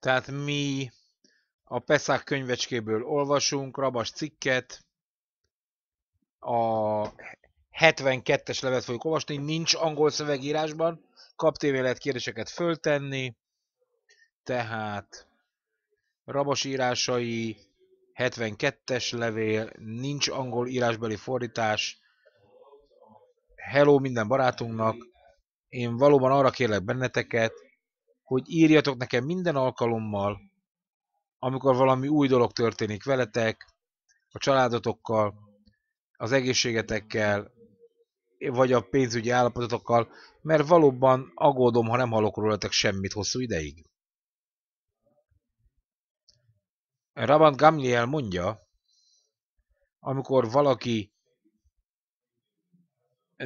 Tehát mi a Peszák könyvecskéből olvasunk, Rabas cikket, a 72-es levet fogjuk olvasni, nincs angol szövegírásban, kaptévé lehet kérdéseket föltenni, tehát Rabas írásai, 72-es levél, nincs angol írásbeli fordítás, hello minden barátunknak, én valóban arra kérlek benneteket, hogy írjatok nekem minden alkalommal, amikor valami új dolog történik veletek, a családotokkal, az egészségetekkel, vagy a pénzügyi állapotokkal, mert valóban aggódom, ha nem hallok rólatok semmit hosszú ideig. Rabban Gamliel mondja, amikor valaki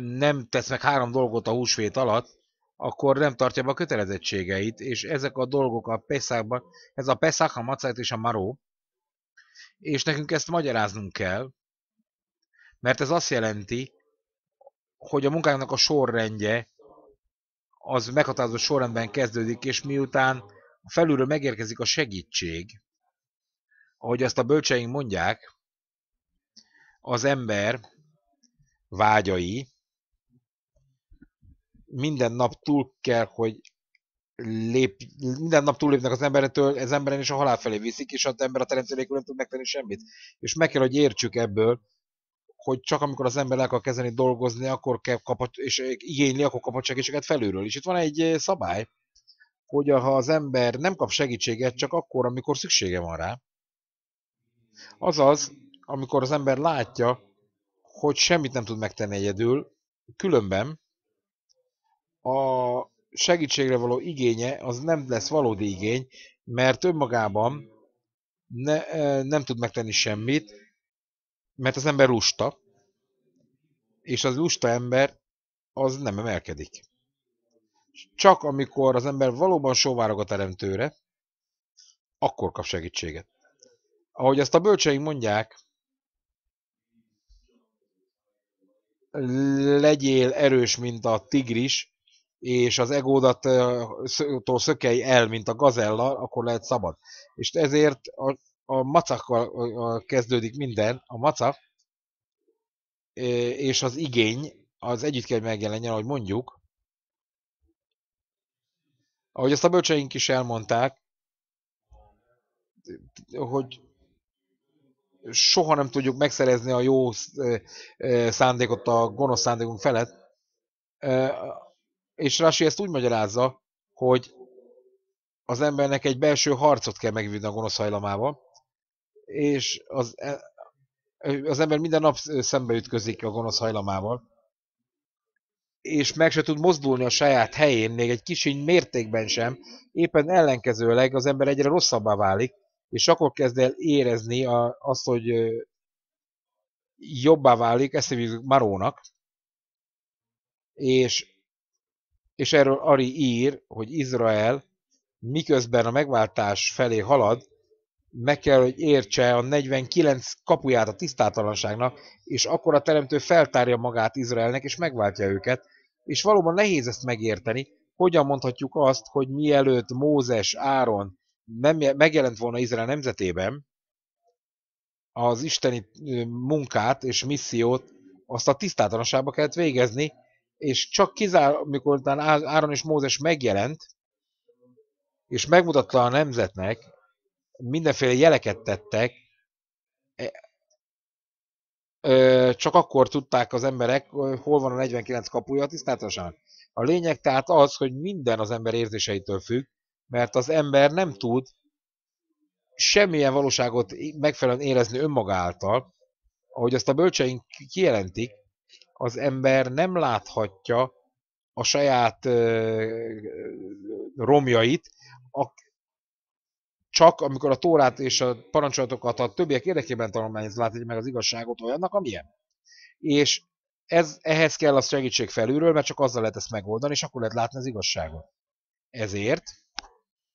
nem tesz meg három dolgot a húsvét alatt, akkor nem tartja be a kötelezettségeit, és ezek a dolgok a Peszákban, ez a Peszák, a Macájt és a Maró, és nekünk ezt magyaráznunk kell, mert ez azt jelenti, hogy a munkánknak a sorrendje az meghatározott sorrendben kezdődik, és miután felülről megérkezik a segítség, ahogy azt a bölcseink mondják, az ember vágyai, minden nap túl kell, hogy lép, minden nap túllépnek az emberetől, ez emberen is a halál felé viszik, és az ember a teremtő nélkül nem tud megtenni semmit. És meg kell, hogy értsük ebből, hogy csak amikor az ember el kell kezdeni dolgozni, akkor kell kapat, és igényli, akkor kapott segítséget felülről. És itt van egy eh, szabály, hogy ha az ember nem kap segítséget, csak akkor, amikor szüksége van rá. Azaz, amikor az ember látja, hogy semmit nem tud megtenni egyedül, különben a segítségre való igénye az nem lesz valódi igény, mert önmagában ne, nem tud megtenni semmit, mert az ember lusta, és az lusta ember az nem emelkedik. Csak amikor az ember valóban sóvárog a teremtőre, akkor kap segítséget. Ahogy ezt a bölcseink mondják, legyél erős, mint a tigris, és az egódat szökei el, mint a gazella, akkor lehet szabad. És ezért a, a macakkal kezdődik minden, a macak és az igény az együtt kell megjelenjen, ahogy mondjuk. Ahogy ezt a bölcseink is elmondták, hogy soha nem tudjuk megszerezni a jó szándékot a gonosz szándékunk felett, és Rashi ezt úgy magyarázza, hogy az embernek egy belső harcot kell megvívni a gonosz hajlamával, és az, e, az ember minden nap szembeütközik a gonosz hajlamával, és meg se tud mozdulni a saját helyén, még egy kis mértékben sem, éppen ellenkezőleg az ember egyre rosszabbá válik, és akkor kezd el érezni azt, hogy jobbá válik, ezt hívjuk marónak, és és erről Ari ír, hogy Izrael miközben a megváltás felé halad, meg kell, hogy értse a 49 kapuját a tisztátalanságnak, és akkor a teremtő feltárja magát Izraelnek, és megváltja őket. És valóban nehéz ezt megérteni, hogyan mondhatjuk azt, hogy mielőtt Mózes, Áron nem megjelent volna Izrael nemzetében, az isteni munkát és missziót azt a tisztátalanságba kellett végezni, és csak kizár, amikor Áron és Mózes megjelent, és megmutatta a nemzetnek, mindenféle jeleket tettek, e, csak akkor tudták az emberek, hol van a 49 kapuja, tisztáltasan. A lényeg tehát az, hogy minden az ember érzéseitől függ, mert az ember nem tud semmilyen valóságot megfelelően érezni önmagáltal, ahogy azt a bölcseink kijelentik, az ember nem láthatja a saját romjait, csak amikor a tórát és a parancsolatokat a többiek érdekében tanulmányozza, látja meg az igazságot olyannak, amilyen. És ez, ehhez kell a segítség felülről, mert csak azzal lehet ezt megoldani, és akkor lehet látni az igazságot. Ezért,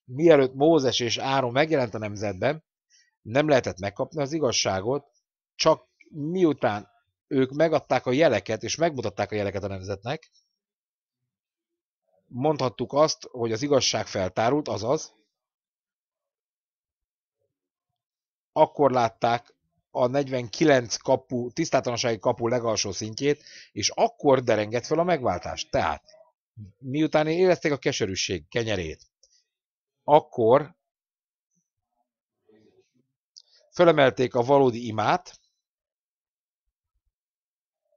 mielőtt Mózes és Áron megjelent a nemzetben, nem lehetett megkapni az igazságot, csak miután ők megadták a jeleket, és megmutatták a jeleket a nemzetnek. Mondhattuk azt, hogy az igazság feltárult, azaz, akkor látták a 49 kapu, tisztátalansági kapu legalsó szintjét, és akkor derengett fel a megváltás. Tehát, miután érezték a keserűség kenyerét, akkor fölemelték a valódi imát,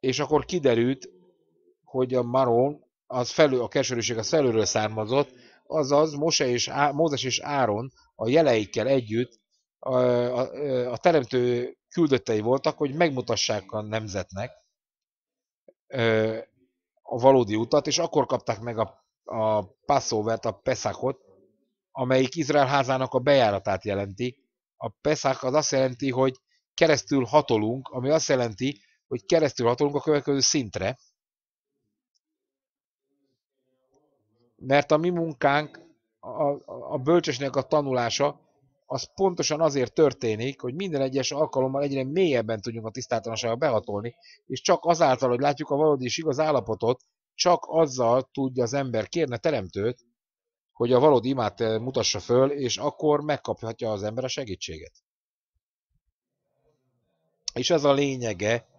és akkor kiderült, hogy a Maron, az felül, a keserűség a felülről származott, azaz Mose és Á, Mózes és Áron a jeleikkel együtt a, a, a teremtő küldöttei voltak, hogy megmutassák a nemzetnek a valódi utat, és akkor kapták meg a, a Passovert, a Pesachot, amelyik Izrael házának a bejáratát jelenti. A Pesach az azt jelenti, hogy keresztül hatolunk, ami azt jelenti, hogy keresztül hatolunk a következő szintre, mert a mi munkánk, a, a bölcsösnek a tanulása, az pontosan azért történik, hogy minden egyes alkalommal egyre mélyebben tudjunk a tisztátalansága behatolni, és csak azáltal, hogy látjuk a valódi és igaz állapotot, csak azzal tudja az ember kérne teremtőt, hogy a valódi imát eh, mutassa föl, és akkor megkaphatja az ember a segítséget. És ez a lényege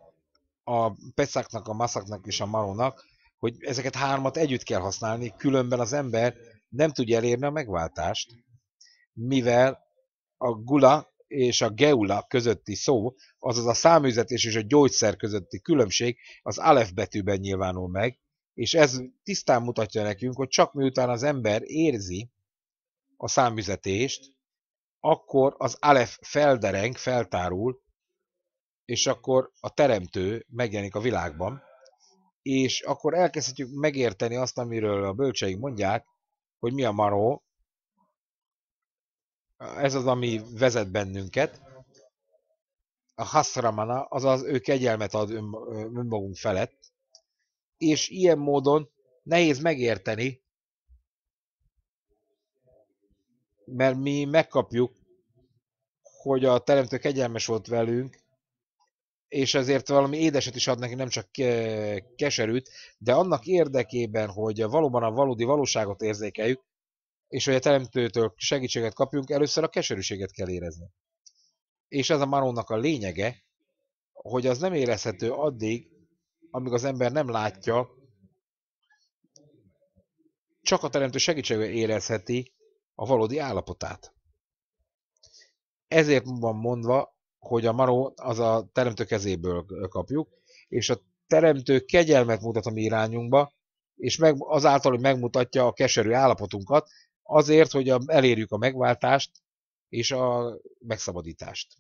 a Pecaknak, a maszaknak és a marónak, hogy ezeket hármat együtt kell használni, különben az ember nem tudja elérni a megváltást, mivel a gula és a geula közötti szó, azaz a száműzetés és a gyógyszer közötti különbség az alef betűben nyilvánul meg, és ez tisztán mutatja nekünk, hogy csak miután az ember érzi a számüzetést, akkor az alef feldereng, feltárul, és akkor a teremtő megjelenik a világban, és akkor elkezdhetjük megérteni azt, amiről a bölcseik mondják, hogy mi a maró, ez az, ami vezet bennünket, a haszramana azaz ő kegyelmet ad önmagunk felett, és ilyen módon nehéz megérteni, mert mi megkapjuk, hogy a teremtő kegyelmes volt velünk, és ezért valami édeset is ad neki, nem csak keserűt, de annak érdekében, hogy valóban a valódi valóságot érzékeljük, és hogy a teremtőtől segítséget kapjunk, először a keserűséget kell érezni. És ez a manónak a lényege, hogy az nem érezhető addig, amíg az ember nem látja, csak a teremtő segítségével érezheti a valódi állapotát. Ezért van mondva, hogy a Maró az a teremtő kezéből kapjuk, és a teremtő kegyelmet mutat a mi irányunkba, és meg, azáltal, hogy megmutatja a keserű állapotunkat, azért, hogy a, elérjük a megváltást és a megszabadítást.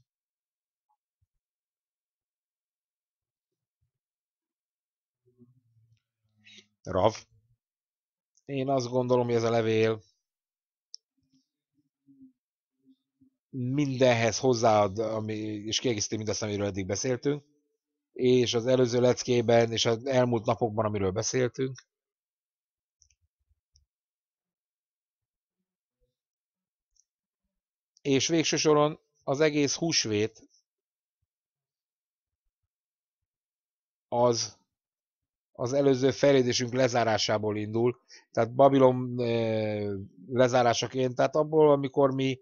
Rav. Én azt gondolom, hogy ez a levél mindenhez hozzáad, ami, és kiegészíti mindazt, amiről eddig beszéltünk, és az előző leckében, és az elmúlt napokban, amiről beszéltünk, és végső soron az egész húsvét az az előző fejlődésünk lezárásából indul, tehát Babilon eh, lezárásaként, tehát abból, amikor mi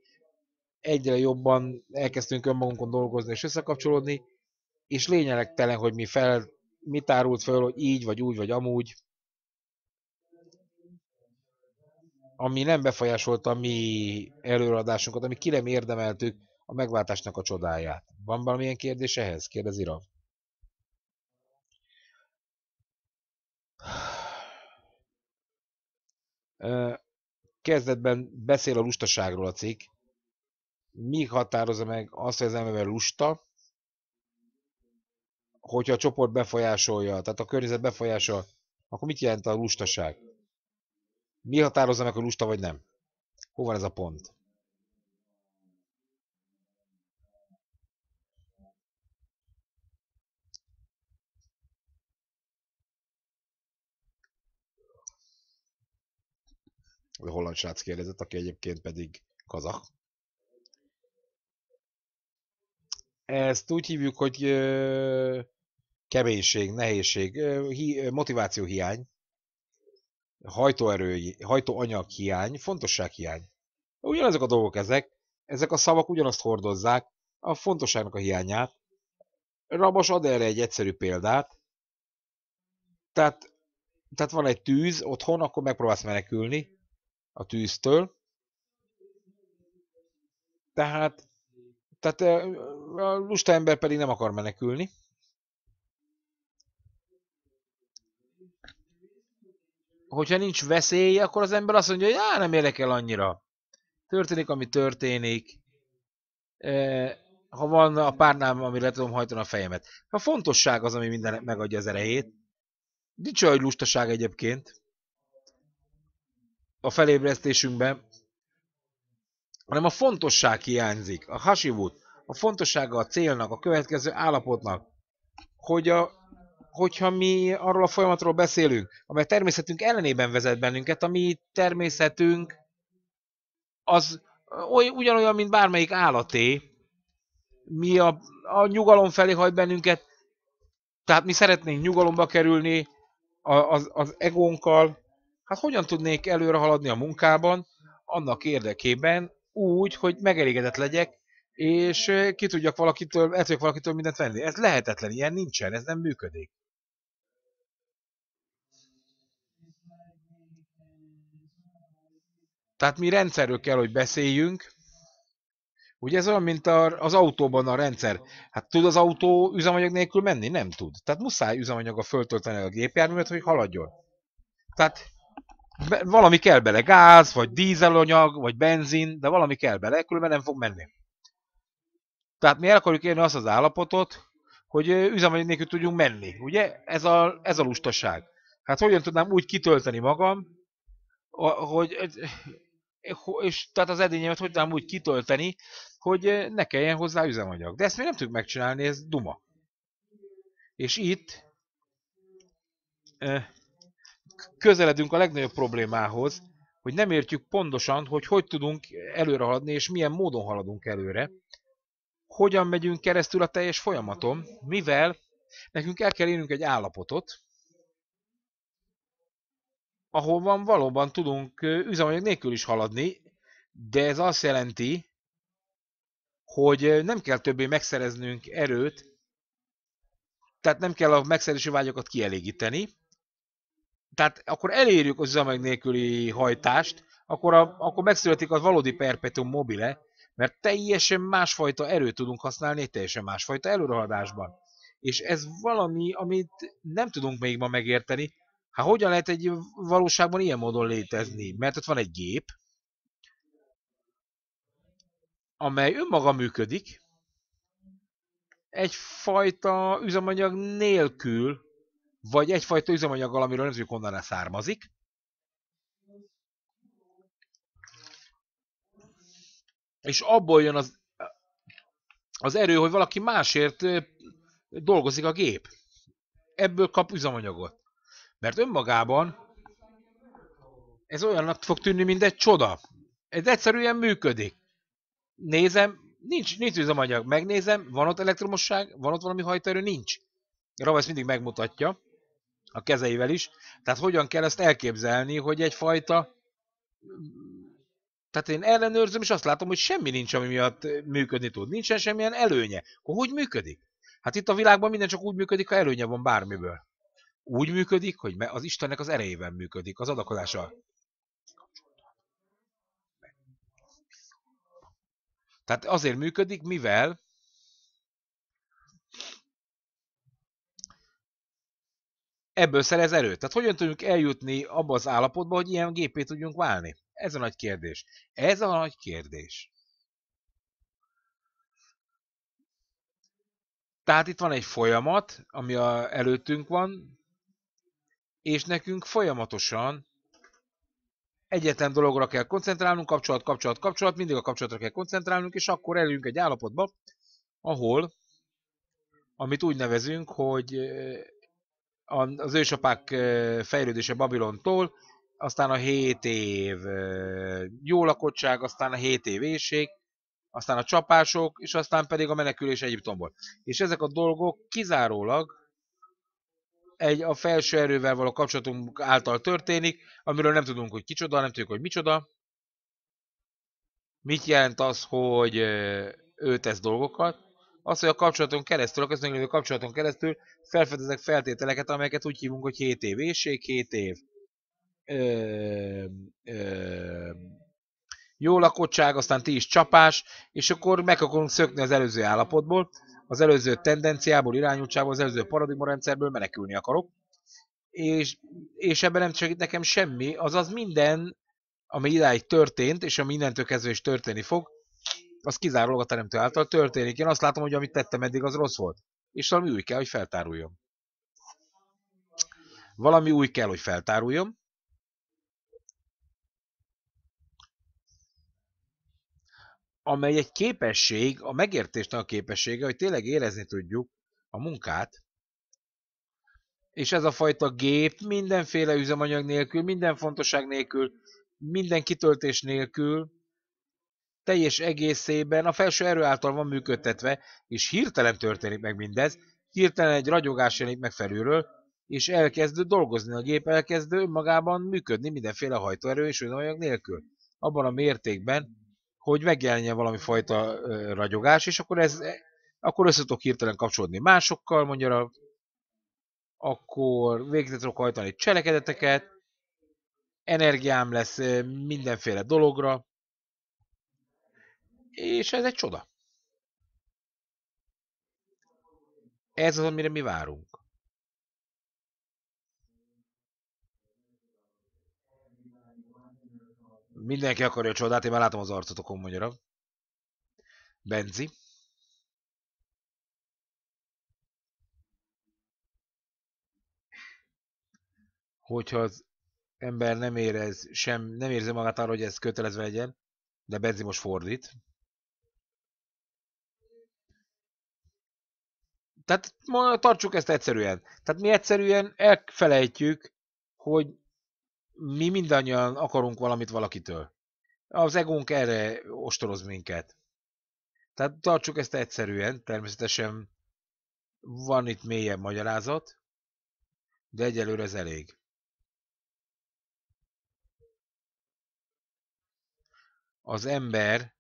egyre jobban elkezdtünk önmagunkon dolgozni és összekapcsolódni, és lényegtelen, hogy mi fel, mit árult föl, hogy így, vagy úgy, vagy amúgy, ami nem befolyásolta a mi előadásunkat, ami ki nem érdemeltük a megváltásnak a csodáját. Van valamilyen kérdés ehhez? Kérdezi Rav. Kezdetben beszél a lustaságról a cikk, mi határozza meg azt, hogy az ember lusta, hogyha a csoport befolyásolja, tehát a környezet befolyásolja, akkor mit jelent a lustaság? Mi határozza meg, hogy lusta vagy nem? Hol van ez a pont? a holland srác kérdezett, aki egyébként pedig kazak. Ezt úgy hívjuk, hogy keménység, nehézség, motiváció hiány, hajtóerő, hajtóanyag hiány, fontosság hiány. Ugyanazok a dolgok ezek, ezek a szavak ugyanazt hordozzák, a fontosságnak a hiányát. Rabos ad erre egy egyszerű példát. Tehát, tehát van egy tűz otthon, akkor megpróbálsz menekülni a tűztől. Tehát tehát a lusta ember pedig nem akar menekülni. Hogyha nincs veszély, akkor az ember azt mondja, hogy á, nem érdekel annyira. Történik, ami történik. Ha van a párnám, amire le tudom hajtani a fejemet. A fontosság az, ami minden megadja az erejét. Nincs olyan lustaság egyébként. A felébresztésünkben hanem a fontosság hiányzik, a hasivút, a fontossága a célnak, a következő állapotnak, hogy a, hogyha mi arról a folyamatról beszélünk, amely természetünk ellenében vezet bennünket, a mi természetünk az oly, ugyanolyan, mint bármelyik állaté, mi a, a nyugalom felé hajt bennünket, tehát mi szeretnénk nyugalomba kerülni az, az egónkkal, hát hogyan tudnék előre haladni a munkában, annak érdekében, úgy, hogy megelégedett legyek, és ki tudjak valakitől, el tudjak valakitől mindent venni. Ez lehetetlen, ilyen nincsen, ez nem működik. Tehát mi rendszerről kell, hogy beszéljünk. Ugye ez olyan, mint a, az autóban a rendszer. Hát tud az autó üzemanyag nélkül menni? Nem tud. Tehát muszáj üzemanyaggal föltölteni a gépjárművet, hogy haladjon. Tehát valami kell bele, gáz, vagy dízelanyag, vagy benzin, de valami kell bele, különben nem fog menni. Tehát mi el akarjuk érni azt az állapotot, hogy üzemanyag nélkül tudjunk menni. Ugye? Ez a, ez a lustaság. Hát hogyan tudnám úgy kitölteni magam, hogy, és tehát az edényemet hogy tudnám úgy kitölteni, hogy ne kelljen hozzá üzemanyag. De ezt mi nem tudjuk megcsinálni, ez duma. És itt közeledünk a legnagyobb problémához, hogy nem értjük pontosan, hogy hogy tudunk előre haladni, és milyen módon haladunk előre, hogyan megyünk keresztül a teljes folyamaton, mivel nekünk el kell érnünk egy állapotot, ahol van valóban tudunk üzemanyag nélkül is haladni, de ez azt jelenti, hogy nem kell többé megszereznünk erőt, tehát nem kell a megszerzési vágyakat kielégíteni, tehát akkor elérjük a zameg nélküli hajtást, akkor, a, akkor megszületik a valódi perpetuum mobile, mert teljesen másfajta erőt tudunk használni egy teljesen másfajta előrehaladásban. És ez valami, amit nem tudunk még ma megérteni. Hát hogyan lehet egy valóságban ilyen módon létezni? Mert ott van egy gép, amely önmaga működik, egyfajta üzemanyag nélkül, vagy egyfajta üzemanyaggal, amiről nem tudjuk honnan származik. És abból jön az, az erő, hogy valaki másért dolgozik a gép. Ebből kap üzemanyagot. Mert önmagában ez olyannak fog tűnni, mint egy csoda. Ez egyszerűen működik. Nézem, nincs, nincs üzemanyag. Megnézem, van ott elektromosság, van ott valami hajtaerő, nincs. Ravasz mindig megmutatja a kezeivel is. Tehát hogyan kell ezt elképzelni, hogy egyfajta... Tehát én ellenőrzöm, és azt látom, hogy semmi nincs, ami miatt működni tud. Nincsen semmilyen előnye. Akkor hogy működik? Hát itt a világban minden csak úgy működik, ha előnye van bármiből. Úgy működik, hogy az Istennek az erejében működik, az adakozással. Tehát azért működik, mivel ebből szerez erőt. Tehát hogyan tudjuk eljutni abba az állapotba, hogy ilyen gépét tudjunk válni? Ez a nagy kérdés. Ez a nagy kérdés. Tehát itt van egy folyamat, ami a, előttünk van, és nekünk folyamatosan egyetlen dologra kell koncentrálnunk, kapcsolat, kapcsolat, kapcsolat, mindig a kapcsolatra kell koncentrálnunk, és akkor elérünk egy állapotba, ahol, amit úgy nevezünk, hogy az ősapák fejlődése Babilontól, aztán a 7 év jó lakottság, aztán a 7 év éjség, aztán a csapások, és aztán pedig a menekülés Egyiptomból. És ezek a dolgok kizárólag egy a felső erővel való kapcsolatunk által történik, amiről nem tudunk, hogy kicsoda, nem tudjuk, hogy micsoda. Mit jelent az, hogy ő tesz dolgokat, az, hogy a kapcsolaton keresztül, a közönlévő kapcsolaton keresztül felfedezek feltételeket, amelyeket úgy hívunk, hogy 7 év éjség, 7 év ö, ö, jó lakottság, aztán ti is csapás, és akkor meg akarunk szökni az előző állapotból, az előző tendenciából, irányultságból, az előző paradigmarendszerből menekülni akarok. És, és ebben nem segít nekem semmi, azaz minden, ami idáig történt, és ami innentől kezdve is történni fog, az kizárólag a teremtő által történik. Én azt látom, hogy amit tettem eddig, az rossz volt. És valami új kell, hogy feltáruljon. Valami új kell, hogy feltáruljon. amely egy képesség, a megértésnek a képessége, hogy tényleg érezni tudjuk a munkát, és ez a fajta gép mindenféle üzemanyag nélkül, minden fontosság nélkül, minden kitöltés nélkül teljes egészében a felső erő által van működtetve, és hirtelen történik meg mindez, hirtelen egy ragyogás jelenik meg felülről, és elkezd dolgozni a gép, elkezd önmagában működni mindenféle hajtóerő és önanyag nélkül. Abban a mértékben, hogy megjelenjen valami fajta ragyogás, és akkor ez akkor össze tudok hirtelen kapcsolódni másokkal, mondja, akkor végre tudok hajtani cselekedeteket, energiám lesz mindenféle dologra, és ez egy csoda. Ez az, amire mi várunk. Mindenki akarja a csodát, én már látom az arcotokon, mondja Benzi. Hogyha az ember nem érez, sem, nem érzi magát arra, hogy ez kötelező legyen, de Benzi most fordít, Tehát tartsuk ezt egyszerűen. Tehát mi egyszerűen elfelejtjük, hogy mi mindannyian akarunk valamit valakitől. Az egónk erre ostoroz minket. Tehát tartsuk ezt egyszerűen, természetesen van itt mélyebb magyarázat, de egyelőre ez elég. Az ember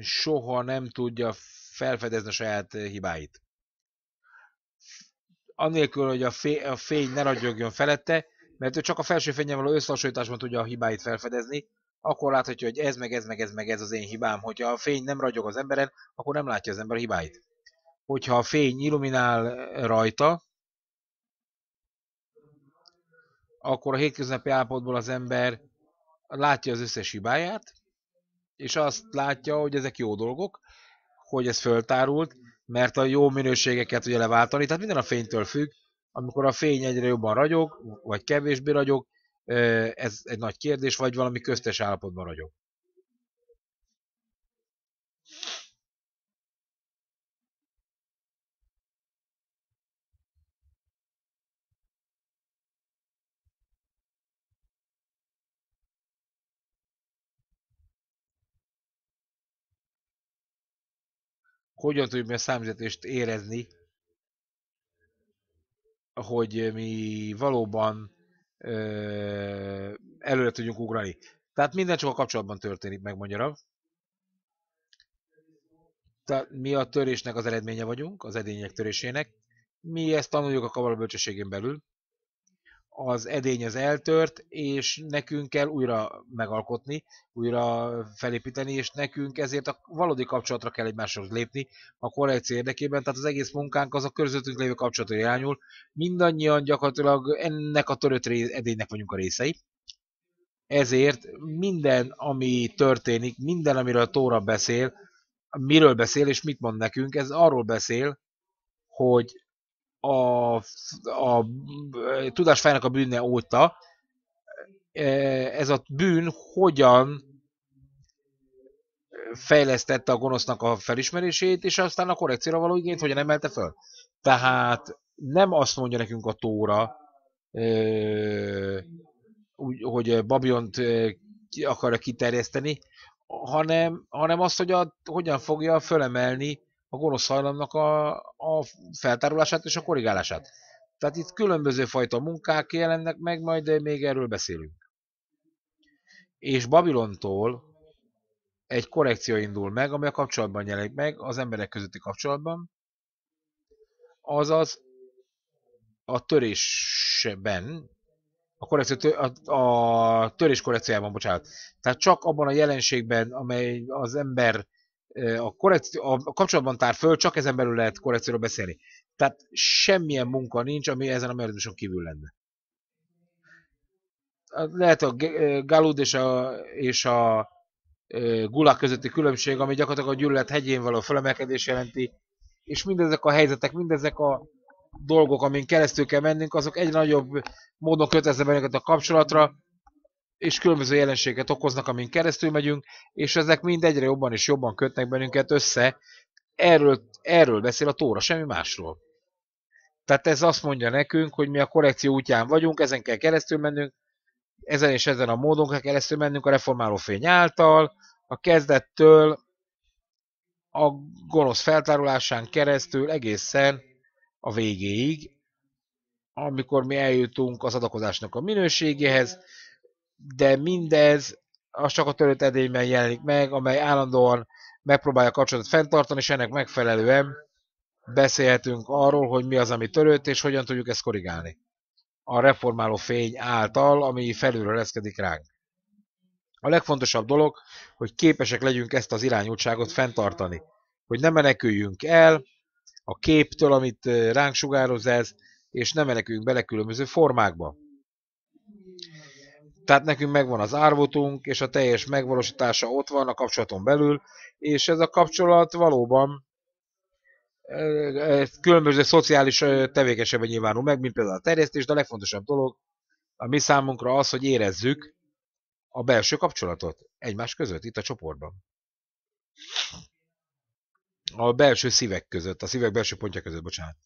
soha nem tudja felfedezni a saját eh, hibáit. Anélkül, hogy a, fé, a fény ne ragyogjon felette, mert ő csak a felső fényen való összehasonlításban tudja a hibáit felfedezni, akkor láthatja, hogy ez meg ez meg ez meg ez az én hibám. Hogyha a fény nem ragyog az emberen, akkor nem látja az ember a hibáit. Hogyha a fény illuminál eh, rajta, akkor a hétköznapi állapotból az ember látja az összes hibáját, és azt látja, hogy ezek jó dolgok, hogy ez föltárult, mert a jó minőségeket ugye leváltani, tehát minden a fénytől függ, amikor a fény egyre jobban ragyog, vagy kevésbé ragyog, ez egy nagy kérdés, vagy valami köztes állapotban ragyog. hogyan tudjuk mi a számítást érezni, hogy mi valóban ö, előre tudjunk ugrani. Tehát minden csak a kapcsolatban történik, megmagyarabb. Tehát mi a törésnek az eredménye vagyunk, az edények törésének. Mi ezt tanuljuk a kabala bölcsességén belül, az edény az eltört, és nekünk kell újra megalkotni, újra felépíteni, és nekünk ezért a valódi kapcsolatra kell egymáshoz lépni a korrekció érdekében, tehát az egész munkánk az a körzetünk lévő kapcsolatra irányul. Mindannyian gyakorlatilag ennek a törött edénynek vagyunk a részei, ezért minden, ami történik, minden, amiről a Tóra beszél, miről beszél és mit mond nekünk, ez arról beszél, hogy a, a tudásfájának a bűne óta, e, ez a bűn hogyan fejlesztette a gonosznak a felismerését, és aztán a korrekcióra való igényt hogyan emelte föl. Tehát nem azt mondja nekünk a Tóra, e, hogy Babiont e, akarja kiterjeszteni, hanem, hanem azt, hogy a, hogyan fogja fölemelni a gonosz hajlamnak a, a feltárulását és a korrigálását. Tehát itt különböző fajta munkák jelennek meg, majd még erről beszélünk. És Babilontól egy korrekció indul meg, ami a kapcsolatban jelenik meg, az emberek közötti kapcsolatban, azaz a törésben, a, korrekció, a, a törés korrekciójában, bocsánat. Tehát csak abban a jelenségben, amely az ember a, a kapcsolatban tár föl, csak ezen belül lehet korrekcióról beszélni. Tehát semmilyen munka nincs, ami ezen a mechanizmuson kívül lenne. Lehet a Galud és a, és a Gulag közötti különbség, ami gyakorlatilag a gyűlölet hegyén való fölemelkedés jelenti, és mindezek a helyzetek, mindezek a dolgok, amin keresztül kell mennünk, azok egy nagyobb módon kötelezze bennünket a kapcsolatra, és különböző jelenséget okoznak, amin keresztül megyünk, és ezek mind egyre jobban és jobban kötnek bennünket össze. Erről, erről beszél a Tóra, semmi másról. Tehát ez azt mondja nekünk, hogy mi a korrekció útján vagyunk, ezen kell keresztül mennünk, ezen és ezen a módon kell keresztül mennünk a reformáló fény által, a kezdettől a gonosz feltárulásán keresztül egészen a végéig, amikor mi eljutunk az adakozásnak a minőségéhez, de mindez az csak a törött edényben jelenik meg, amely állandóan megpróbálja a kapcsolatot fenntartani, és ennek megfelelően beszélhetünk arról, hogy mi az, ami törött, és hogyan tudjuk ezt korrigálni. A reformáló fény által, ami felülről leszkedik ránk. A legfontosabb dolog, hogy képesek legyünk ezt az irányultságot fenntartani, hogy ne meneküljünk el a képtől, amit eh, ránk sugároz ez, és ne meneküljünk bele különböző formákba. Tehát nekünk megvan az árvotunk, és a teljes megvalósítása ott van a kapcsolaton belül, és ez a kapcsolat valóban különböző szociális tevékenységben nyilvánul meg, mint például a terjesztés, de a legfontosabb dolog a mi számunkra az, hogy érezzük a belső kapcsolatot egymás között, itt a csoportban. A belső szívek között, a szívek belső pontja között, bocsánat.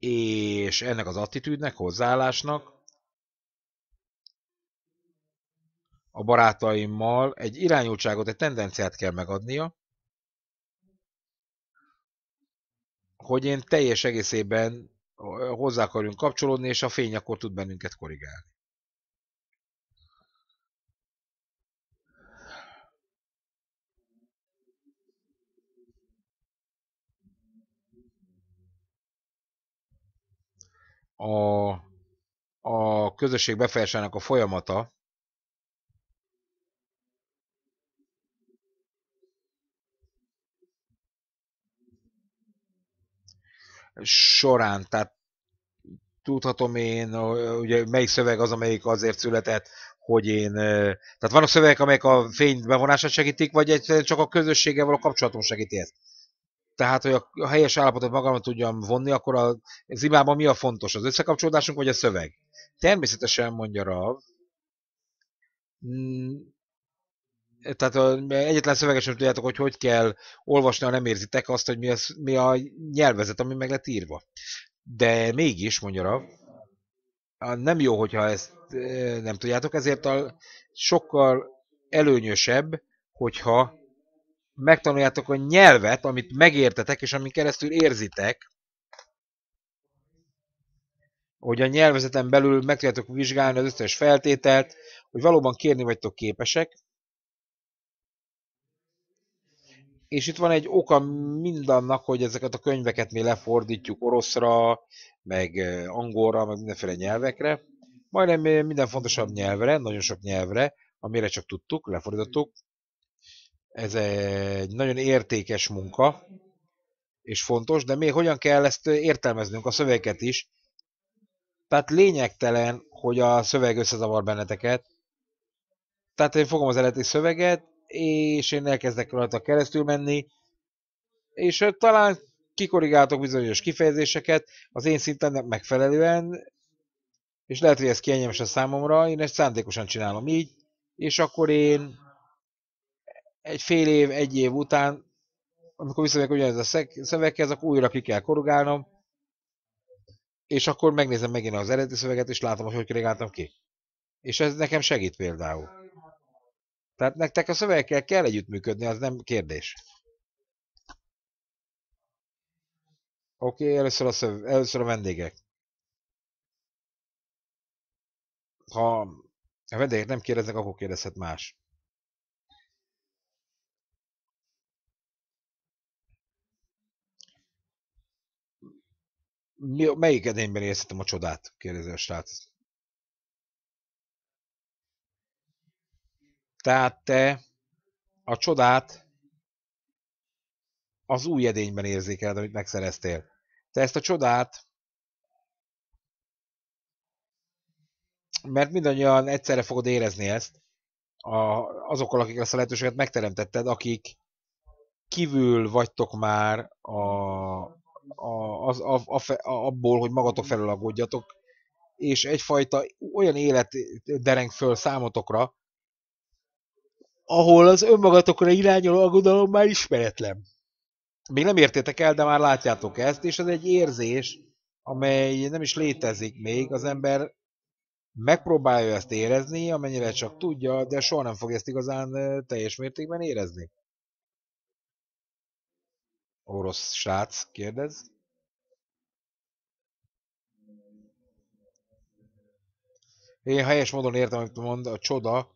és ennek az attitűdnek, hozzáállásnak a barátaimmal egy irányultságot, egy tendenciát kell megadnia, hogy én teljes egészében hozzá akarjunk kapcsolódni, és a fény akkor tud bennünket korrigálni. a, a közösség befejezésének a folyamata, során, tehát tudhatom én, ugye melyik szöveg az, amelyik azért született, hogy én... Tehát vannak szövegek, amelyek a fény bevonását segítik, vagy egyszerűen csak a közösséggel való kapcsolatom segíti ezt tehát hogy a helyes állapotot magamra tudjam vonni, akkor az zimában mi a fontos, az összekapcsolódásunk vagy a szöveg? Természetesen mondja Rav, mm, tehát egyetlen szöveges tudjátok, hogy hogy kell olvasni, ha nem érzitek azt, hogy mi, a mi a nyelvezet, ami meg lett írva. De mégis, mondja Rav, nem jó, hogyha ezt nem tudjátok, ezért a sokkal előnyösebb, hogyha megtanuljátok a nyelvet, amit megértetek, és amin keresztül érzitek, hogy a nyelvezeten belül meg tudjátok vizsgálni az összes feltételt, hogy valóban kérni vagytok képesek. És itt van egy oka mindannak, hogy ezeket a könyveket mi lefordítjuk oroszra, meg angolra, meg mindenféle nyelvekre. Majdnem minden fontosabb nyelvre, nagyon sok nyelvre, amire csak tudtuk, lefordítottuk. Ez egy nagyon értékes munka, és fontos, de még hogyan kell ezt értelmeznünk, a szöveget is. Tehát lényegtelen, hogy a szöveg összezavar benneteket. Tehát én fogom az eredeti szöveget, és én elkezdek rajta keresztül menni, és talán kikorrigáltok bizonyos kifejezéseket az én szintemnek megfelelően, és lehet, hogy ez kényelmes a számomra, én ezt szándékosan csinálom így, és akkor én egy fél év, egy év után, amikor visszamegyek ugyanez a szöveghez, akkor újra ki kell korrugálnom, és akkor megnézem megint az eredeti szöveget, és látom, hogy hogy korrigáltam ki. És ez nekem segít például. Tehát nektek a szövegekkel kell együttműködni, az nem kérdés. Oké, okay, először, a először a vendégek. Ha a vendégek nem kérdeznek, akkor kérdezhet más. mi, melyik edényben éreztem a csodát? kérdezi a srác. Tehát te a csodát az új edényben érzékeled, amit megszereztél. Te ezt a csodát, mert mindannyian egyszerre fogod érezni ezt, a, azokkal, akik ezt a lehetőséget megteremtetted, akik kívül vagytok már a, a, az, a, a, a, abból, hogy magatok felül aggódjatok, és egyfajta olyan élet dereng föl számotokra, ahol az önmagatokra irányuló aggodalom már ismeretlen. Még nem értétek el, de már látjátok ezt, és ez egy érzés, amely nem is létezik még, az ember megpróbálja ezt érezni, amennyire csak tudja, de soha nem fog ezt igazán eh, teljes mértékben érezni orosz srác kérdez. Én helyes módon értem, amit mond, a csoda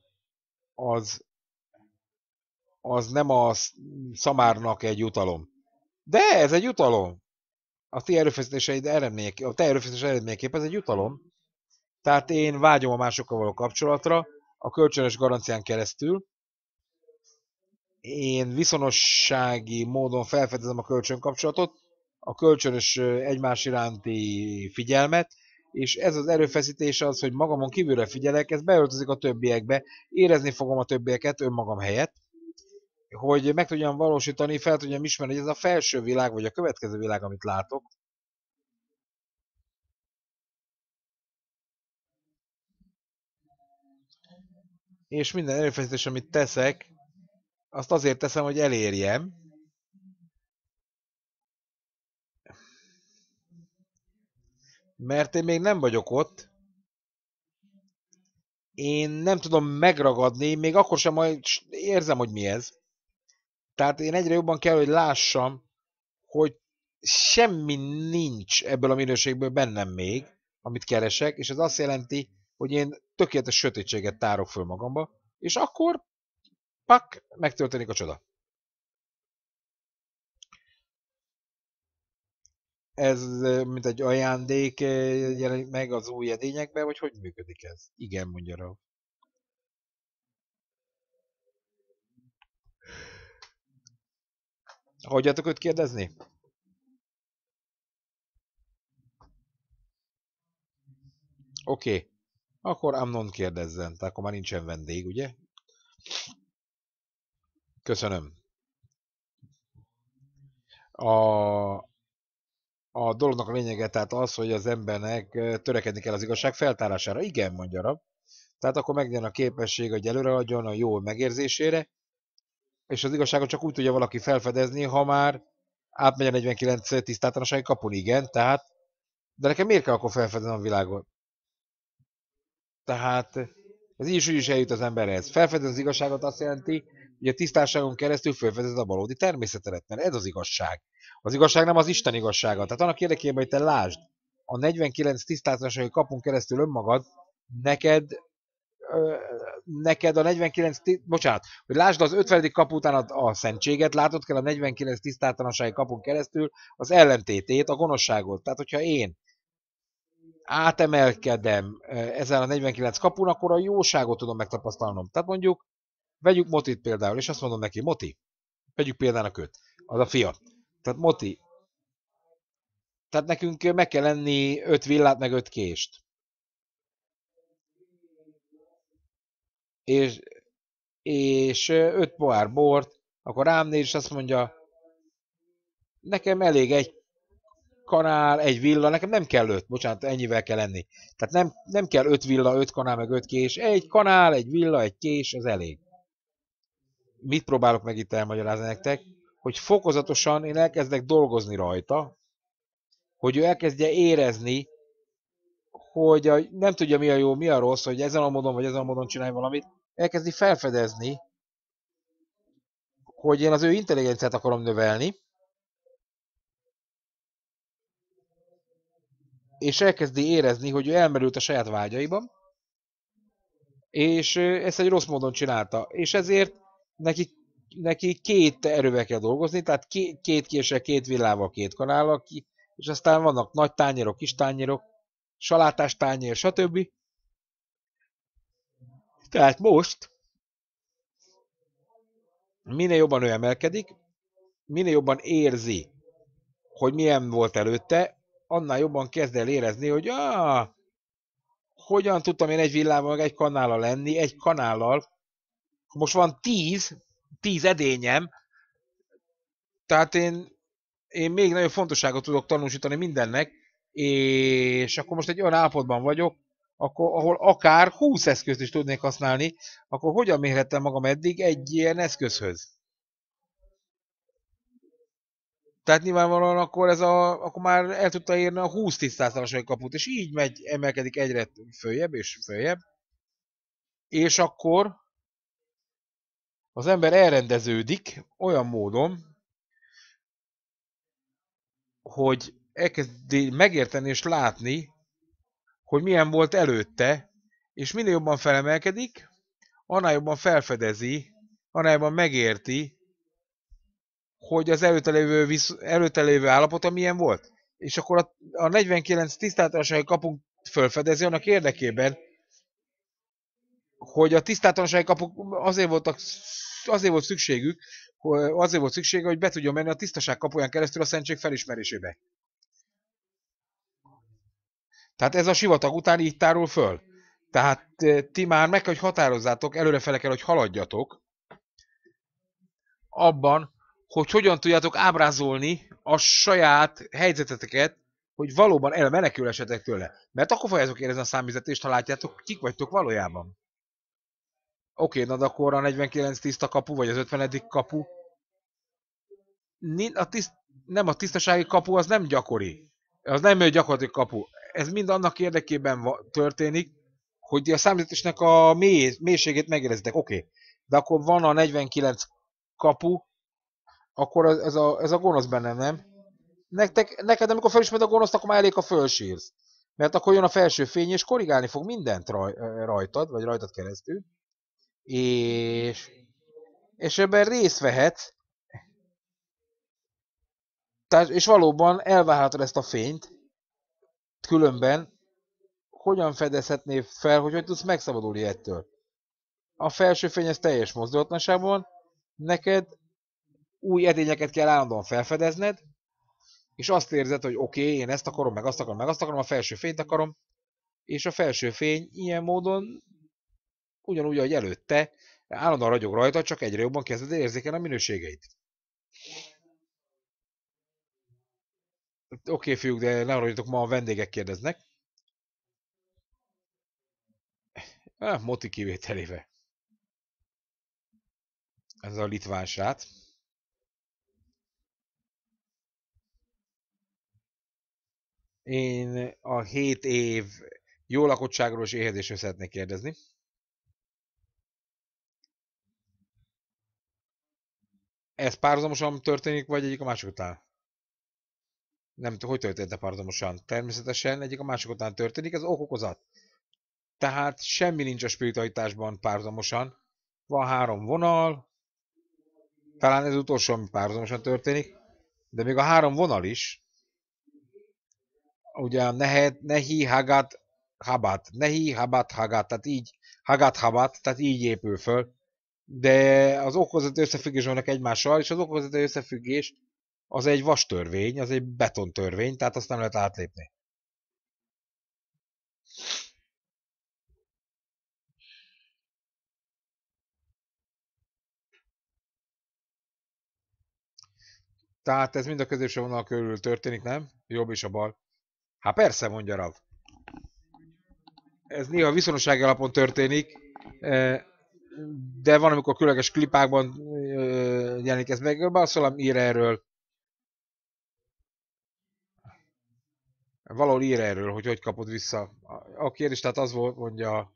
az, az nem a szamárnak egy utalom. De ez egy utalom. A ti erőfeszítéseid eredmények, a te erőfeszítés eredményeképp ez egy utalom. Tehát én vágyom a másokkal való kapcsolatra, a kölcsönös garancián keresztül, én viszonossági módon felfedezem a kölcsönkapcsolatot, a kölcsönös egymás iránti figyelmet, és ez az erőfeszítés az, hogy magamon kívülre figyelek, ez beöltözik a többiekbe, érezni fogom a többieket önmagam helyett, hogy meg tudjam valósítani, fel tudjam ismerni, hogy ez a felső világ, vagy a következő világ, amit látok, és minden erőfeszítés, amit teszek, azt azért teszem, hogy elérjem. Mert én még nem vagyok ott. Én nem tudom megragadni, még akkor sem majd érzem, hogy mi ez. Tehát én egyre jobban kell, hogy lássam, hogy semmi nincs ebből a minőségből bennem még, amit keresek, és ez azt jelenti, hogy én tökéletes sötétséget tárok föl magamba, és akkor pak, megtörténik a csoda. Ez mint egy ajándék jelenik meg az új edényekben, vagy hogy működik ez? Igen, mondja rá. Hagyjátok őt kérdezni? Oké. Okay. Akkor Amnon kérdezzen, tehát akkor már nincsen vendég, ugye? Köszönöm. A, a dolognak a lényege tehát az, hogy az embernek törekedni kell az igazság feltárására. Igen, mondja Rab. Tehát akkor megjön a képesség, hogy adjon a jó megérzésére, és az igazságot csak úgy tudja valaki felfedezni, ha már átmegy a 49 tisztátlansági kapun, igen, tehát de nekem miért kell akkor felfedeznem a világot? Tehát ez így is, úgy is eljut az emberhez. Felfedezni az igazságot azt jelenti, hogy a tisztáságon keresztül fölfedezed a valódi természetedet, mert ez az igazság. Az igazság nem az Isten igazsága. Tehát annak érdekében, hogy te lásd, a 49 tisztázásai kapunk keresztül önmagad, neked ö, neked a 49, bocsánat, hogy lásd az 50. kap után a, a szentséget, látod kell a 49 tisztátalansági kapun keresztül az ellentétét, a gonoszságot. Tehát, hogyha én átemelkedem ezen a 49 kapun, akkor a jóságot tudom megtapasztalnom. Tehát mondjuk Vegyük Motit például, és azt mondom neki, Moti, vegyük példának őt, az a fia. Tehát Moti, tehát nekünk meg kell lenni öt villát, meg öt kést. És, és öt pohár bort, akkor rám néz, és azt mondja, nekem elég egy kanál, egy villa, nekem nem kell öt, bocsánat, ennyivel kell lenni. Tehát nem, nem kell öt villa, öt kanál, meg öt kés, egy kanál, egy villa, egy kés, az elég mit próbálok meg itt elmagyarázni nektek, hogy fokozatosan én elkezdek dolgozni rajta, hogy ő elkezdje érezni, hogy a, nem tudja mi a jó, mi a rossz, hogy ezen a módon vagy ezen a módon csinálj valamit, elkezdi felfedezni, hogy én az ő intelligenciát akarom növelni, és elkezdi érezni, hogy ő elmerült a saját vágyaiban, és ezt egy rossz módon csinálta. És ezért neki, neki két erővel kell dolgozni, tehát két, késsel, két villával, két kanállal, és aztán vannak nagy tányérok, kis tányérok, salátás tányér, stb. Tehát most minél jobban ő emelkedik, minél jobban érzi, hogy milyen volt előtte, annál jobban kezd el érezni, hogy ah, hogyan tudtam én egy villával, meg egy kanállal lenni, egy kanállal, most van tíz, tíz edényem, tehát én, én még nagyon fontosságot tudok tanúsítani mindennek, és akkor most egy olyan állapotban vagyok, akkor, ahol akár 20 eszközt is tudnék használni, akkor hogyan mérhettem magam eddig egy ilyen eszközhöz? Tehát nyilvánvalóan akkor, ez a, akkor már el tudta érni a 20 tisztázásai kaput, és így megy, emelkedik egyre följebb és följebb. És akkor az ember elrendeződik olyan módon, hogy elkezdi megérteni és látni, hogy milyen volt előtte, és minél jobban felemelkedik, annál jobban felfedezi, annál jobban megérti, hogy az előtte lévő, visz, előtte lévő állapota milyen volt. És akkor a, a 49 tisztátalanságot kapunk fölfedezi annak érdekében, hogy a tisztátalansági kapuk azért, voltak, azért volt szükségük, azért volt szüksége, hogy be tudjon menni a tisztaság kapuján keresztül a szentség felismerésébe. Tehát ez a sivatag után így tárul föl. Tehát eh, ti már meg kell, hogy határozzátok, fele kell, hogy haladjatok abban, hogy hogyan tudjátok ábrázolni a saját helyzeteteket, hogy valóban elmenekülhessetek tőle. Mert akkor fogjátok érezni a számizetést, ha látjátok, kik vagytok valójában. Oké, na de akkor a 49 tiszta kapu, vagy az 50. kapu. A tiszt, nem a tisztasági kapu, az nem gyakori. Az nem egy gyakorlati kapu. Ez mind annak érdekében történik, hogy a számítésnek a mély, mélységét megérezitek. Oké, de akkor van a 49 kapu, akkor ez, ez, a, ez a gonosz benne nem? Nektek, neked, amikor felismered a gonoszt, akkor már elég, a fölsírsz. Mert akkor jön a felső fény, és korrigálni fog mindent raj, rajtad, vagy rajtad keresztül és, és ebben részt vehet, tehát, és valóban elvárhatod ezt a fényt, különben hogyan fedezhetnél fel, hogy hogy tudsz megszabadulni ettől? A felső fény ez teljes mozdulatlanságban, neked új edényeket kell állandóan felfedezned, és azt érzed, hogy oké, okay, én ezt akarom, meg azt akarom, meg azt akarom, a felső fényt akarom, és a felső fény ilyen módon ugyanúgy, ahogy előtte, állandóan ragyog rajta, csak egyre jobban kezded érzékelni a minőségeit. Oké, okay, fiúk, de nem rogyatok, ma a vendégek kérdeznek. Ah, Moti kivételével. Ez a litván srác. Én a 7 év jó lakottságról és éhezésről szeretnék kérdezni. ez párhuzamosan történik, vagy egyik a másik után? Nem tudom, hogy történt párhuzamosan. Természetesen egyik a másik után történik, ez okokozat. Tehát semmi nincs a spiritualitásban párhuzamosan. Van három vonal, talán ez utolsó, ami párhuzamosan történik, de még a három vonal is, ugye nehet, nehi, hagat, habat, nehi, habat, hagat, tehát így, hagat, habat, tehát így épül föl, de az okozati összefüggés vannak egymással, és az okozati összefüggés az egy vastörvény, az egy betontörvény, tehát azt nem lehet átlépni. Tehát ez mind a középső vonal körül történik, nem? Jobb és a bal. Hát persze, mondja Rav. Ez néha viszonosság alapon történik. Eh, de van, amikor különleges klipákban jelenik ez meg. Barcelona ír erről. Valahol ír erről, hogy hogy kapod vissza. A kérdés tehát az volt, mondja,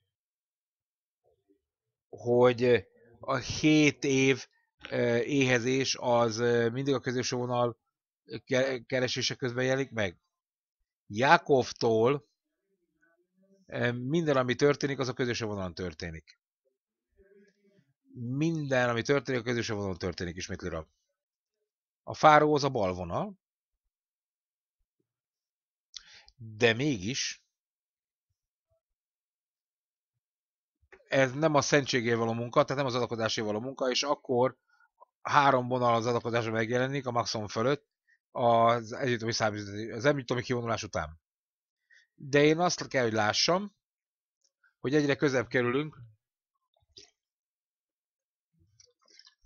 hogy a 7 év éhezés az mindig a közös vonal keresése közben jelenik meg. Jákovtól minden, ami történik, az a közös vonalon történik minden, ami történik, a közös vonalon történik, mit rab. A fáró az a bal vonal, de mégis ez nem a szentségé való munka, tehát nem az adakozásé való munka, és akkor három vonal az adakozásra megjelenik a maximum fölött az együttomi számítani, az együttomi kivonulás után. De én azt kell, hogy lássam, hogy egyre közebb kerülünk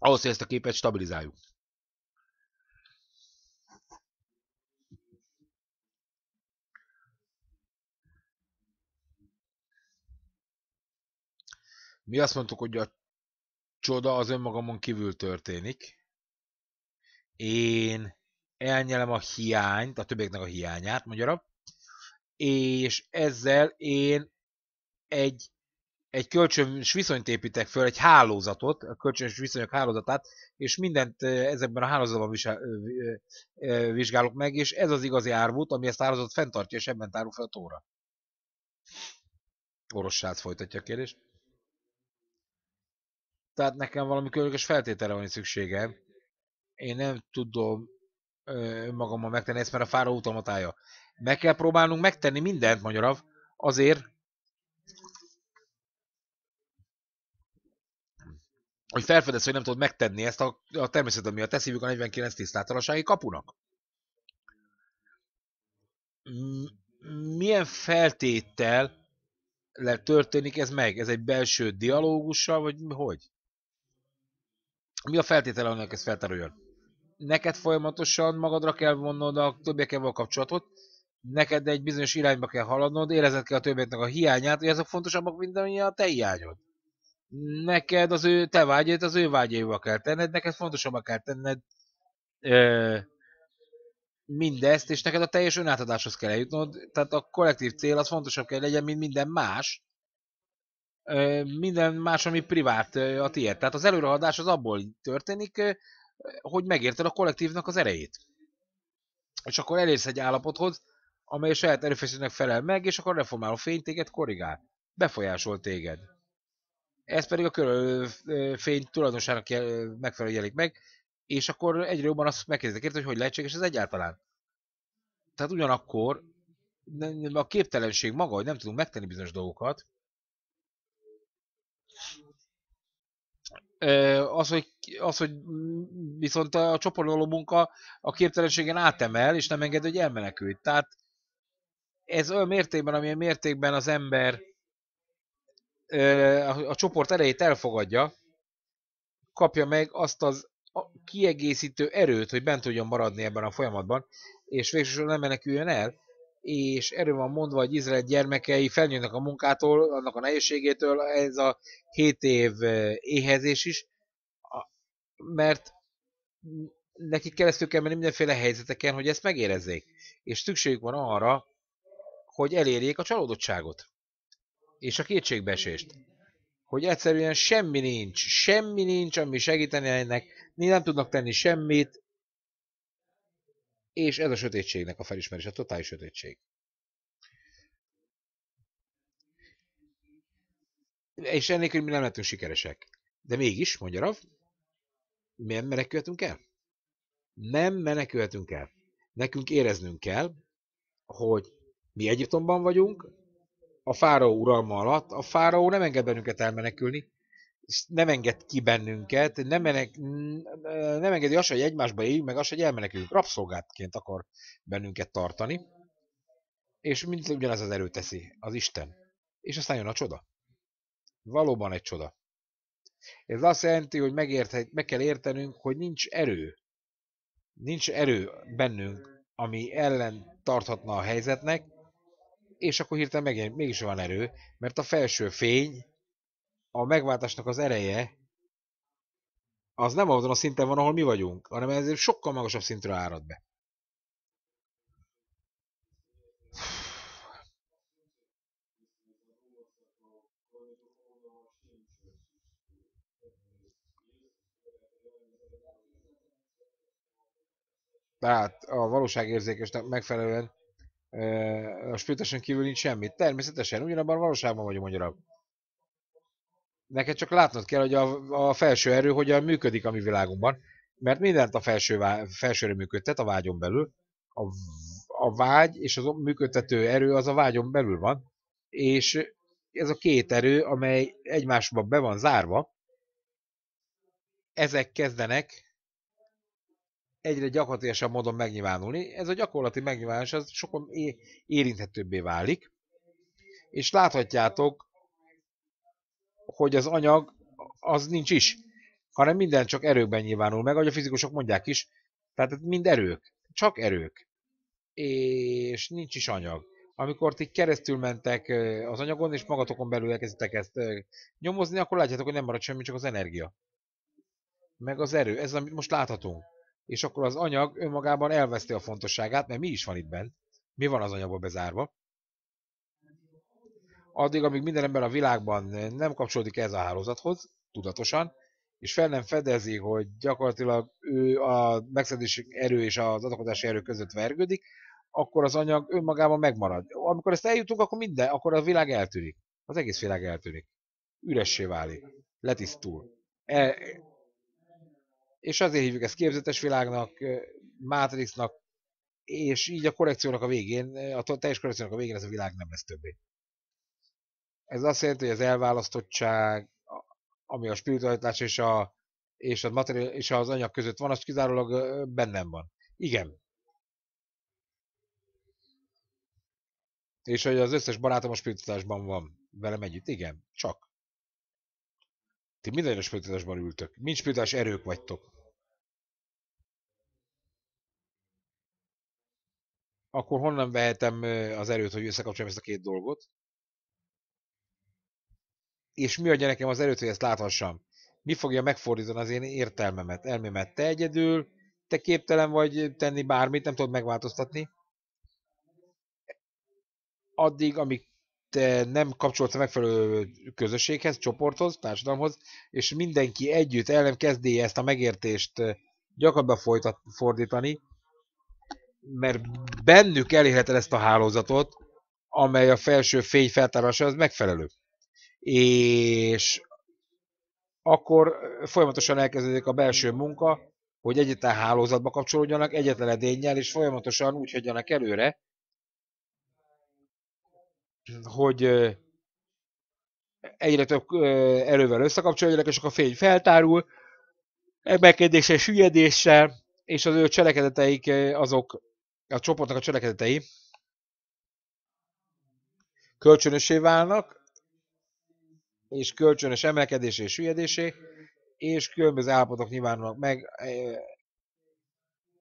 ahhoz, hogy ezt a képet stabilizáljuk. Mi azt mondtuk, hogy a csoda az önmagamon kívül történik. Én elnyelem a hiányt, a többieknek a hiányát, magyarabb, és ezzel én egy egy kölcsönös viszonyt építek föl, egy hálózatot, a kölcsönös viszonyok hálózatát, és mindent ezekben a hálózatban vizsgálok meg, és ez az igazi árvút, ami ezt a hálózatot fenntartja, és ebben tárul fel a tóra. Orosz srác folytatja a kérdést. Tehát nekem valami különleges feltétele van szüksége. Én nem tudom önmagammal megtenni ezt, mert a fára utamatája. Meg kell próbálnunk megtenni mindent, magyarav, azért, hogy felfedez, hogy nem tudod megtenni ezt a, a természeted miatt, ezt hívjuk a 49 tisztátalansági kapunak. Milyen feltétel le történik ez meg? Ez egy belső dialógussal, vagy hogy? Mi a feltétele annak, hogy ez feltáruljon? Neked folyamatosan magadra kell vonnod a többiekkel való kapcsolatot, neked egy bizonyos irányba kell haladnod, érezed kell a többieknek a hiányát, hogy ezek fontosabbak, mint a te hiányod neked az ő, te vágyait az ő vágyaival kell tenned, neked fontosabbá kell tenned ö, mindezt, és neked a teljes önátadáshoz kell eljutnod, tehát a kollektív cél az fontosabb kell legyen, mint minden más, ö, minden más, ami privát ö, a tiéd. Tehát az előrehaladás az abból történik, ö, hogy megérted a kollektívnak az erejét. És akkor elérsz egy állapothoz, amely a saját erőfeszítőnek felel meg, és akkor reformáló fény téged korrigál. Befolyásol téged. Ez pedig a körülfény tulajdonságnak megfelelően jelik meg, és akkor egyre jobban azt megkérdezik hogy hogy lehetséges ez egyáltalán. Tehát ugyanakkor a képtelenség maga, hogy nem tudunk megtenni bizonyos dolgokat, az, hogy, az, hogy viszont a csoportoló munka a képtelenségen átemel, és nem enged, hogy elmenekülj. Tehát ez olyan mértékben, amilyen mértékben az ember a csoport elejét elfogadja, kapja meg azt az kiegészítő erőt, hogy bent tudjon maradni ebben a folyamatban, és végsősorban nem meneküljön el, és erről van mondva, hogy Izrael gyermekei felnyújnak a munkától, annak a nehézségétől, ez a 7 év éhezés is, mert nekik keresztül kell menni mindenféle helyzeteken, hogy ezt megérezzék. És szükségük van arra, hogy elérjék a csalódottságot és a kétségbesést. Hogy egyszerűen semmi nincs, semmi nincs, ami segíteni ennek, nem tudnak tenni semmit, és ez a sötétségnek a felismerés, a totális sötétség. És ennélkül mi nem lettünk sikeresek. De mégis, mondja Rav, mi nem menekülhetünk el? Nem menekülhetünk el. Nekünk éreznünk kell, hogy mi Egyiptomban vagyunk, a fáraó uralma alatt, a fáraó nem enged bennünket elmenekülni, és nem enged ki bennünket, nem, enek, nem engedi azt, hogy egymásba éljünk, meg azt, hogy elmeneküljünk. Rabszolgátként akar bennünket tartani, és mind ugyanez az erő teszi, az Isten. És aztán jön a csoda. Valóban egy csoda. Ez azt jelenti, hogy megért, meg kell értenünk, hogy nincs erő. Nincs erő bennünk, ami ellen tarthatna a helyzetnek, és akkor hirtelen megjön, mégis van erő, mert a felső fény, a megváltásnak az ereje, az nem azon a szinten van, ahol mi vagyunk, hanem ezért sokkal magasabb szintre árad be. Tehát a valóságérzékesnek megfelelően a spiritusen kívül nincs semmi. Természetesen, ugyanabban a valóságban vagyunk magyarok. Neked csak látnod kell, hogy a, a felső erő hogyan működik a mi világunkban, mert mindent a felső, felsőre működtet a vágyon belül. A, a vágy és az működtető erő az a vágyon belül van, és ez a két erő, amely egymásba be van zárva, ezek kezdenek egyre gyakorlatilasabb módon megnyilvánulni. Ez a gyakorlati megnyilvánulás az sokan érinthetőbbé válik, és láthatjátok, hogy az anyag az nincs is, hanem minden csak erőkben nyilvánul meg, ahogy a fizikusok mondják is, tehát mind erők, csak erők, és nincs is anyag. Amikor ti keresztül mentek az anyagon, és magatokon belül elkezditek ezt nyomozni, akkor látjátok, hogy nem marad semmi, csak az energia. Meg az erő, ez amit most láthatunk és akkor az anyag önmagában elveszti a fontosságát, mert mi is van itt bent, mi van az anyagba bezárva. Addig, amíg minden ember a világban nem kapcsolódik ez a hálózathoz, tudatosan, és fel nem fedezi, hogy gyakorlatilag ő a megszedési erő és az adakozási erő között vergődik, akkor az anyag önmagában megmarad. Amikor ezt eljutunk, akkor minden, akkor a világ eltűnik. Az egész világ eltűnik. Üressé válik. Letisztul. E- és azért hívjuk ezt képzetes világnak, Matrixnak, és így a kollekciónak a végén, a teljes kollekciónak a végén ez a világ nem lesz többé. Ez azt jelenti, hogy az elválasztottság, ami a spiritualitás és, a, és, a materiál, és az anyag között van, az kizárólag bennem van. Igen. És hogy az összes barátom a spiritualitásban van velem együtt. Igen, csak. Ti minden a spiritualitásban ültök. Mind spiritualitás erők vagytok. akkor honnan vehetem az erőt, hogy összekapcsoljam ezt a két dolgot? És mi adja nekem az erőt, hogy ezt láthassam? Mi fogja megfordítani az én értelmemet, elmémet? Te egyedül, te képtelen vagy tenni bármit, nem tudod megváltoztatni. Addig, amíg te nem kapcsolsz a megfelelő közösséghez, csoporthoz, társadalomhoz, és mindenki együtt el nem kezdi ezt a megértést gyakorlatba fordítani, mert bennük elérheted ezt a hálózatot, amely a felső fény feltárása az megfelelő. És akkor folyamatosan elkezdődik a belső munka, hogy egyetlen hálózatba kapcsolódjanak, egyetlen edényel, és folyamatosan úgy hagyjanak előre, hogy egyre több erővel összekapcsolódjanak, és akkor a fény feltárul, emelkedéssel, süllyedéssel, és az ő cselekedeteik azok a csoportnak a cselekedetei kölcsönösé válnak, és kölcsönös emelkedés és hülyedésé, és különböző állapotok nyilvánulnak meg, e, e,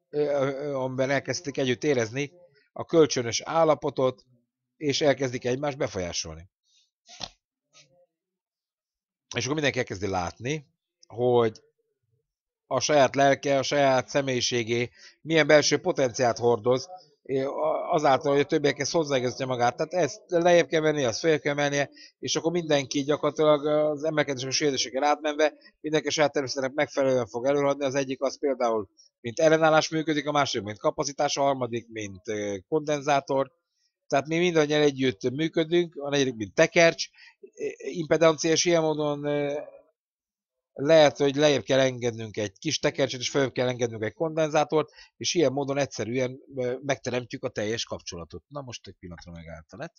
e, amiben elkezdték együtt érezni a kölcsönös állapotot, és elkezdik egymást befolyásolni. És akkor mindenki elkezdi látni, hogy a saját lelke, a saját személyiségé, milyen belső potenciát hordoz, azáltal, hogy a többiekhez hozzáigazítja magát. Tehát ezt lejjebb kell mennie, azt fel kell mennie, és akkor mindenki gyakorlatilag az emelkedés és sérüléseken átmenve, mindenki a saját természetnek megfelelően fog előadni. Az egyik az például, mint ellenállás működik, a másik, mint kapacitás, a harmadik, mint kondenzátor. Tehát mi mindannyian együtt működünk, a negyedik, mint tekercs, impedancia, és ilyen módon lehet, hogy lejjebb kell engednünk egy kis tekercset, és följebb kell engednünk egy kondenzátort, és ilyen módon egyszerűen megteremtjük a teljes kapcsolatot. Na most egy pillanatra megállt a net.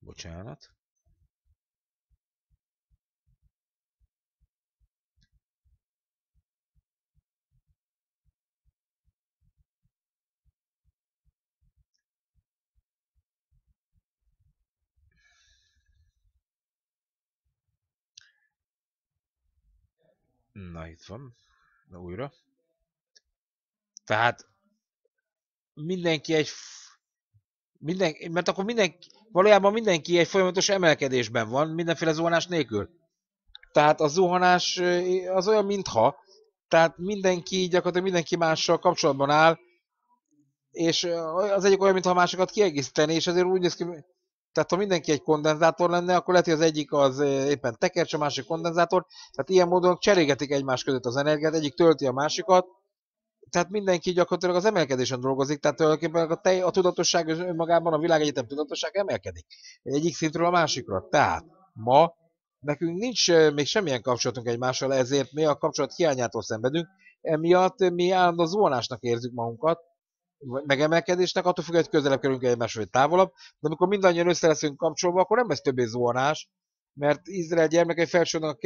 Bocsánat. Na itt van. Na újra. Tehát mindenki egy... Minden, mert akkor mindenki, valójában mindenki egy folyamatos emelkedésben van, mindenféle zuhanás nélkül. Tehát a zuhanás eh, az olyan, mintha. Tehát mindenki, gyakorlatilag mindenki mással kapcsolatban áll, és eh, az egyik olyan, mintha másokat kiegészíteni, és azért úgy néz ki, tehát ha mindenki egy kondenzátor lenne, akkor lehet, hogy az egyik az eh, éppen tekercs, a másik kondenzátor. Tehát ilyen módon cserégetik egymás között az energiát, egyik tölti a másikat. Tehát mindenki gyakorlatilag az emelkedésen dolgozik, tehát tulajdonképpen a, tej, a tudatosság önmagában, a világegyetem tudatosság emelkedik. Egyik szintről a másikra. Tehát ma nekünk nincs eh, még semmilyen kapcsolatunk egymással, ezért mi a kapcsolat hiányától szenvedünk, emiatt eh, mi állandó zónásnak érzük magunkat, megemelkedésnek, attól függően, hogy közelebb kerülünk egymáshoz, vagy távolabb, de amikor mindannyian össze leszünk kapcsolva, akkor nem lesz többé zuhanás, mert Izrael gyermekei felsőnek,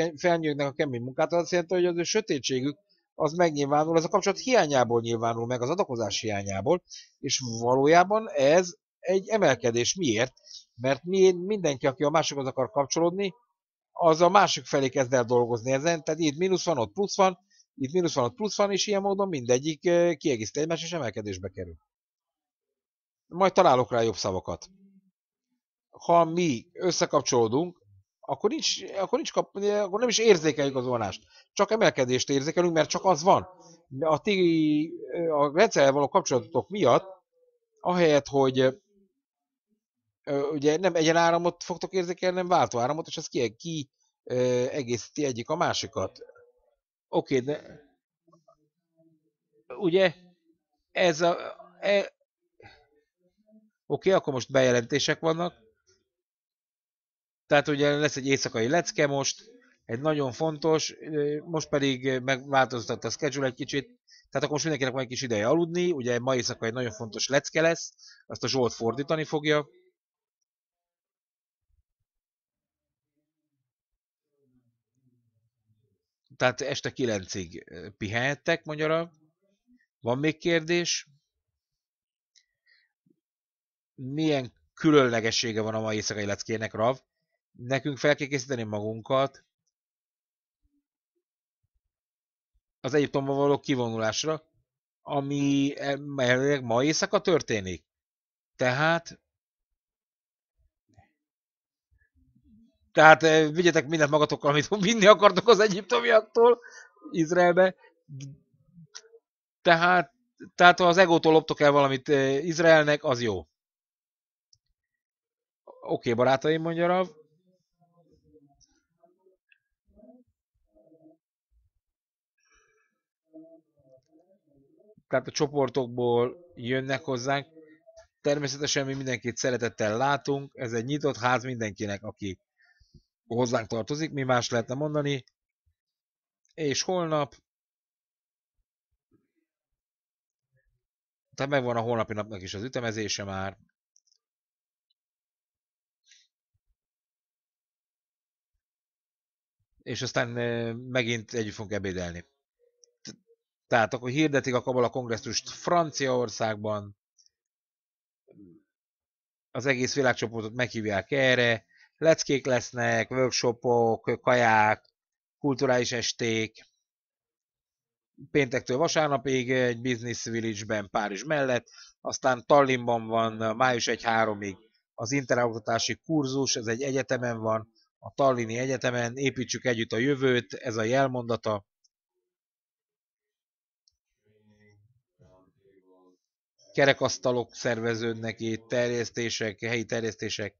a a kemény munkát, az azt jelenti, hogy az ő sötétségük az megnyilvánul, az a kapcsolat hiányából nyilvánul meg, az adakozás hiányából, és valójában ez egy emelkedés. Miért? Mert mi, mindenki, aki a másikhoz akar kapcsolódni, az a másik felé kezd el dolgozni ezen, tehát itt mínusz van, ott plusz van, itt mínusz van, ott plusz van, és ilyen módon mindegyik kiegészít egymást, és emelkedésbe kerül. Majd találok rá jobb szavakat. Ha mi összekapcsolódunk, akkor, nincs, akkor, nincs kap, akkor nem is érzékeljük az vonást. Csak emelkedést érzékelünk, mert csak az van. A, ti, a rendszerrel való kapcsolatotok miatt, ahelyett, hogy ugye nem egyenáramot fogtok érzékelni, hanem váltóáramot, és ez ki, ki egészíti egyik a másikat. Oké, okay, de ugye ez a... E, Oké, okay, akkor most bejelentések vannak. Tehát ugye lesz egy éjszakai lecke most, egy nagyon fontos, most pedig megváltoztatta a schedule egy kicsit, tehát akkor most mindenkinek van egy kis ideje aludni, ugye ma éjszaka egy nagyon fontos lecke lesz, azt a Zsolt fordítani fogja, tehát este kilencig pihenhettek magyarra. Van még kérdés? Milyen különlegessége van a mai éjszakai leckének, Rav? Nekünk fel kell készíteni magunkat az Egyiptomba való kivonulásra, ami elméletileg eh, ma éjszaka történik. Tehát Tehát eh, vigyetek mindent magatokkal, amit vinni akartok az egyiptomiaktól Izraelbe. Tehát, tehát ha az egótól loptok el valamit eh, Izraelnek, az jó. Oké, okay, barátaim, mondja Rav. Tehát a csoportokból jönnek hozzánk. Természetesen mi mindenkit szeretettel látunk, ez egy nyitott ház mindenkinek, aki akkor hozzánk tartozik, mi más lehetne mondani. És holnap, tehát megvan a holnapi napnak is az ütemezése már, és aztán megint együtt fogunk ebédelni. Tehát akkor hirdetik a kabala kongresszust Franciaországban, az egész világcsoportot meghívják erre, leckék lesznek, workshopok, kaják, kulturális esték, péntektől vasárnapig egy Business Village-ben Párizs mellett, aztán Tallinnban van május 1-3-ig az interoktatási kurzus, ez egy egyetemen van, a Tallini Egyetemen, építsük együtt a jövőt, ez a jelmondata. Kerekasztalok szerveződnek itt, terjesztések, helyi terjesztések,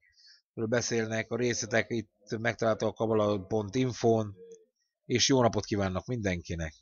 beszélnek, a részletek itt megtalálható a kabala.info-n, és jó napot kívánok mindenkinek!